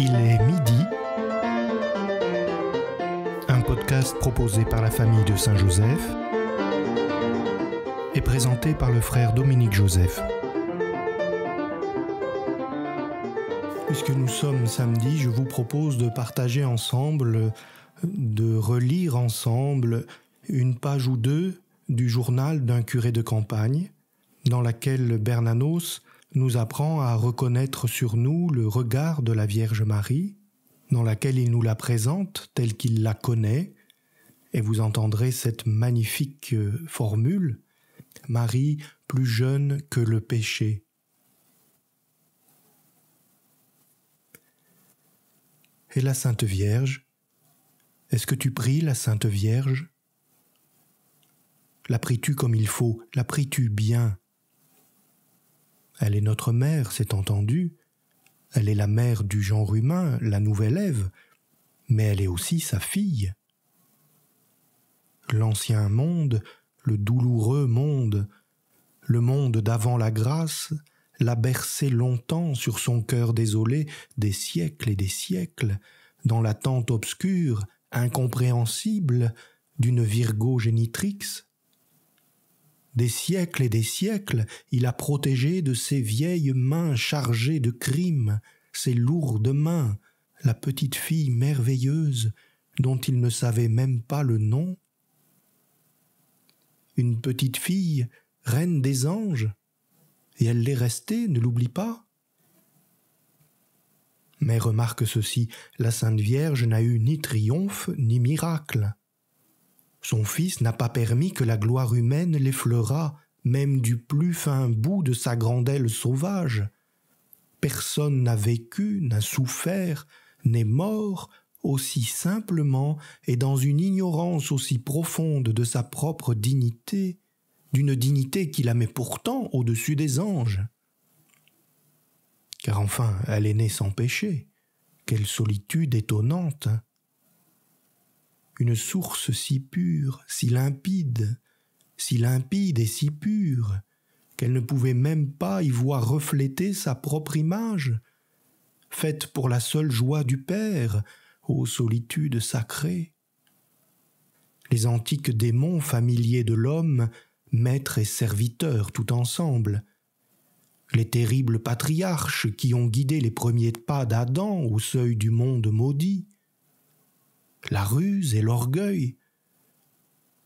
Il est midi. Un podcast proposé par la famille de Saint-Joseph et présenté par le frère Dominique Joseph. Puisque nous sommes samedi, je vous propose de partager ensemble, de relire ensemble une page ou deux du journal d'un curé de campagne, dans laquelle Bernanos nous apprend à reconnaître sur nous le regard de la Vierge Marie, dans laquelle il nous la présente telle qu'il la connaît, et vous entendrez cette magnifique euh, formule Marie plus jeune que le péché. Et la Sainte Vierge Est-ce que tu pries la Sainte Vierge La pries-tu comme il faut La pries-tu bien elle est notre mère, c'est entendu. Elle est la mère du genre humain, la nouvelle Ève, mais elle est aussi sa fille. L'ancien monde, le douloureux monde, le monde d'avant la grâce, l'a bercé longtemps sur son cœur désolé des siècles et des siècles, dans l'attente obscure, incompréhensible, d'une Virgo génitrix, des siècles et des siècles, il a protégé de ses vieilles mains chargées de crimes, ses lourdes mains, la petite fille merveilleuse dont il ne savait même pas le nom. Une petite fille, reine des anges, et elle l'est restée, ne l'oublie pas. Mais remarque ceci, la Sainte Vierge n'a eu ni triomphe ni miracle. Son Fils n'a pas permis que la gloire humaine l'effleurât même du plus fin bout de sa grande sauvage. Personne n'a vécu, n'a souffert, n'est mort aussi simplement et dans une ignorance aussi profonde de sa propre dignité, d'une dignité qui la met pourtant au-dessus des anges. Car enfin, elle est née sans péché. Quelle solitude étonnante une source si pure, si limpide, si limpide et si pure, qu'elle ne pouvait même pas y voir refléter sa propre image, faite pour la seule joie du Père, ô solitude sacrée. Les antiques démons familiers de l'homme, maîtres et serviteurs tout ensemble, les terribles patriarches qui ont guidé les premiers pas d'Adam au seuil du monde maudit, la ruse et l'orgueil.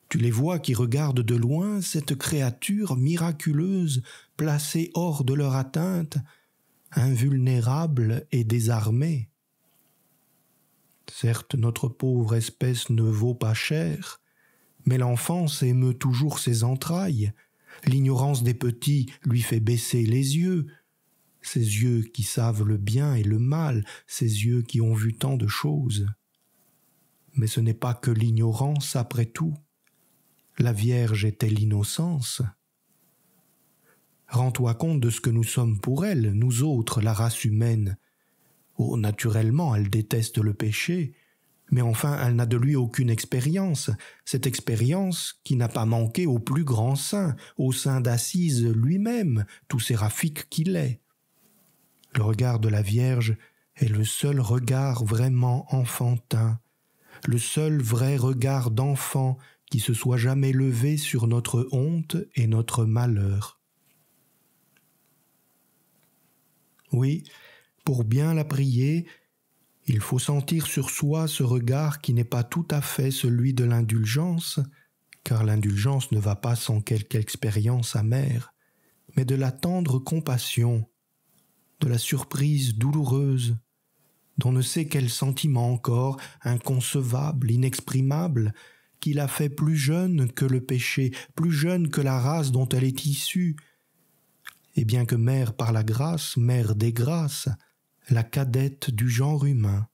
Tu les vois qui regardent de loin cette créature miraculeuse placée hors de leur atteinte, invulnérable et désarmée. Certes, notre pauvre espèce ne vaut pas cher, mais l'enfance émeut toujours ses entrailles, l'ignorance des petits lui fait baisser les yeux, ces yeux qui savent le bien et le mal, ces yeux qui ont vu tant de choses. Mais ce n'est pas que l'ignorance après tout. La Vierge était l'innocence. Rends-toi compte de ce que nous sommes pour elle, nous autres, la race humaine. Oh, naturellement, elle déteste le péché, mais enfin, elle n'a de lui aucune expérience, cette expérience qui n'a pas manqué au plus grand saint, au saint d'Assise lui-même, tout séraphique qu'il est. Le regard de la Vierge est le seul regard vraiment enfantin, le seul vrai regard d'enfant qui se soit jamais levé sur notre honte et notre malheur. Oui, pour bien la prier, il faut sentir sur soi ce regard qui n'est pas tout à fait celui de l'indulgence, car l'indulgence ne va pas sans quelque expérience amère, mais de la tendre compassion, de la surprise douloureuse, on ne sait quel sentiment encore, inconcevable, inexprimable, qui l'a fait plus jeune que le péché, plus jeune que la race dont elle est issue. Et bien que mère par la grâce, mère des grâces, la cadette du genre humain.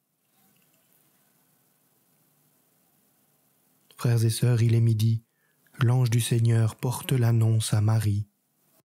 Frères et sœurs, il est midi. L'ange du Seigneur porte l'annonce à Marie.